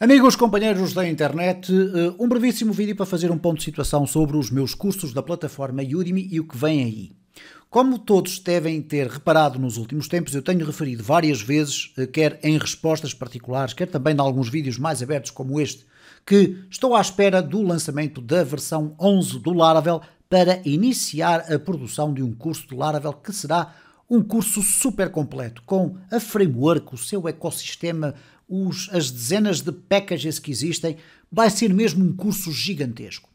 Amigos, companheiros da internet, eh, um brevíssimo vídeo para fazer um ponto de situação sobre os meus cursos da plataforma Udemy e o que vem aí. Como todos devem ter reparado nos últimos tempos, eu tenho referido várias vezes, eh, quer em respostas particulares, quer também em alguns vídeos mais abertos como este, que estou à espera do lançamento da versão 11 do Laravel para iniciar a produção de um curso do Laravel que será um curso super completo, com a framework, o seu ecossistema, os, as dezenas de packages que existem, vai ser mesmo um curso gigantesco.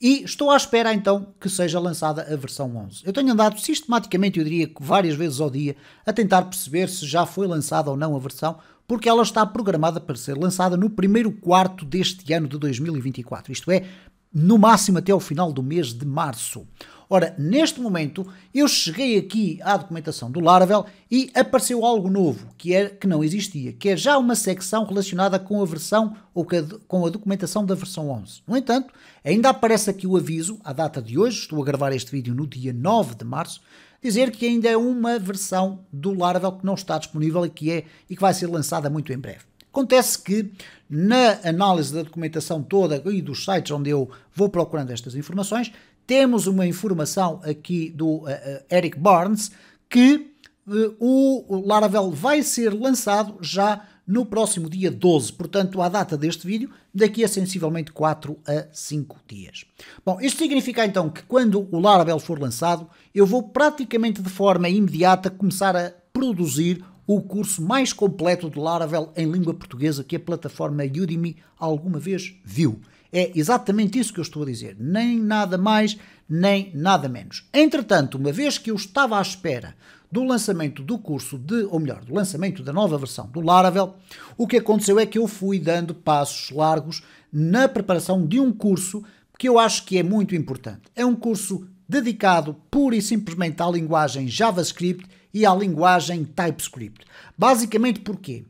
E estou à espera então que seja lançada a versão 11. Eu tenho andado sistematicamente, eu diria que várias vezes ao dia, a tentar perceber se já foi lançada ou não a versão, porque ela está programada para ser lançada no primeiro quarto deste ano de 2024, isto é, no máximo até ao final do mês de março. Ora, neste momento eu cheguei aqui à documentação do Laravel e apareceu algo novo que, é, que não existia, que é já uma secção relacionada com a versão ou com a documentação da versão 11. No entanto, ainda aparece aqui o aviso, à data de hoje, estou a gravar este vídeo no dia 9 de março, dizer que ainda é uma versão do Laravel que não está disponível e que, é, e que vai ser lançada muito em breve. Acontece que na análise da documentação toda e dos sites onde eu vou procurando estas informações, temos uma informação aqui do uh, Eric Barnes que uh, o Laravel vai ser lançado já no próximo dia 12, portanto, à data deste vídeo, daqui a sensivelmente 4 a 5 dias. Bom, isto significa então que quando o Laravel for lançado, eu vou praticamente de forma imediata começar a produzir o curso mais completo de Laravel em língua portuguesa que a plataforma Udemy alguma vez viu. É exatamente isso que eu estou a dizer, nem nada mais, nem nada menos. Entretanto, uma vez que eu estava à espera do lançamento do curso de, ou melhor, do lançamento da nova versão do Laravel, o que aconteceu é que eu fui dando passos largos na preparação de um curso que eu acho que é muito importante. É um curso dedicado pura e simplesmente à linguagem JavaScript e à linguagem TypeScript. Basicamente porquê?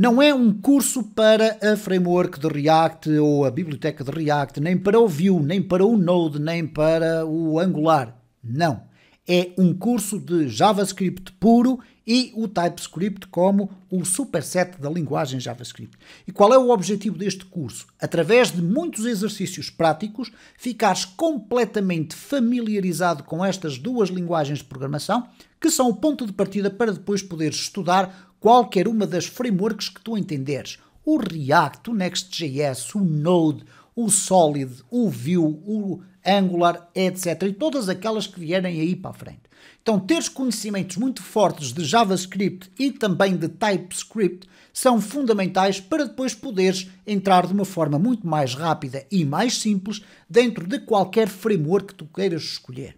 não é um curso para a framework de React ou a biblioteca de React, nem para o Vue, nem para o Node, nem para o Angular. Não. É um curso de JavaScript puro e o TypeScript como o superset da linguagem JavaScript. E qual é o objetivo deste curso? Através de muitos exercícios práticos, ficares completamente familiarizado com estas duas linguagens de programação, que são o ponto de partida para depois poderes estudar qualquer uma das frameworks que tu entenderes. O React, o Next.js, o Node, o Solid, o Vue, o Angular, etc. E todas aquelas que vierem aí para a frente. Então, teres conhecimentos muito fortes de JavaScript e também de TypeScript são fundamentais para depois poderes entrar de uma forma muito mais rápida e mais simples dentro de qualquer framework que tu queiras escolher.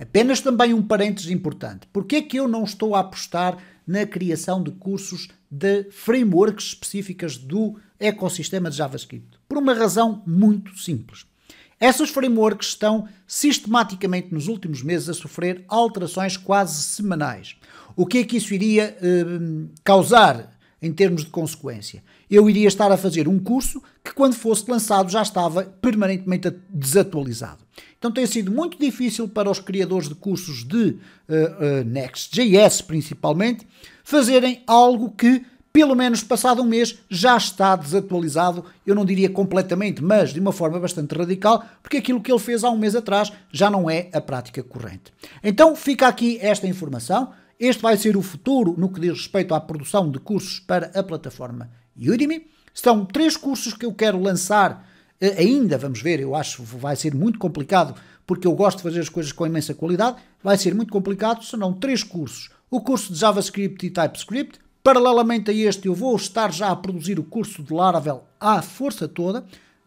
Apenas também um parênteses importante. Porquê é que eu não estou a apostar na criação de cursos de frameworks específicas do ecossistema de JavaScript. Por uma razão muito simples. Essas frameworks estão sistematicamente nos últimos meses a sofrer alterações quase semanais. O que é que isso iria eh, causar em termos de consequência? Eu iria estar a fazer um curso que, quando fosse lançado, já estava permanentemente desatualizado. Então tem sido muito difícil para os criadores de cursos de uh, uh, Next.js, principalmente, fazerem algo que, pelo menos passado um mês, já está desatualizado. Eu não diria completamente, mas de uma forma bastante radical, porque aquilo que ele fez há um mês atrás já não é a prática corrente. Então fica aqui esta informação. Este vai ser o futuro no que diz respeito à produção de cursos para a plataforma Udemy. São três cursos que eu quero lançar ainda vamos ver, eu acho que vai ser muito complicado, porque eu gosto de fazer as coisas com imensa qualidade, vai ser muito complicado, serão três cursos. O curso de JavaScript e TypeScript, paralelamente a este eu vou estar já a produzir o curso de Laravel à força toda,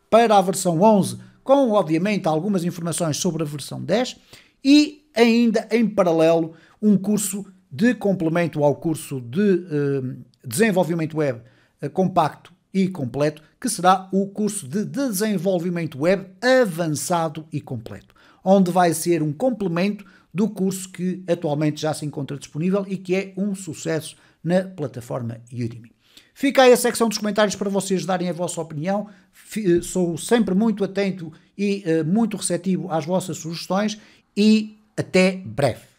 para a versão 11, com obviamente algumas informações sobre a versão 10, e ainda em paralelo um curso de complemento ao curso de eh, desenvolvimento web eh, compacto e completo, que será o curso de desenvolvimento web avançado e completo, onde vai ser um complemento do curso que atualmente já se encontra disponível e que é um sucesso na plataforma Udemy. Fica aí a secção dos comentários para vocês darem a vossa opinião. Eh, sou sempre muito atento e eh, muito receptivo às vossas sugestões e até breve.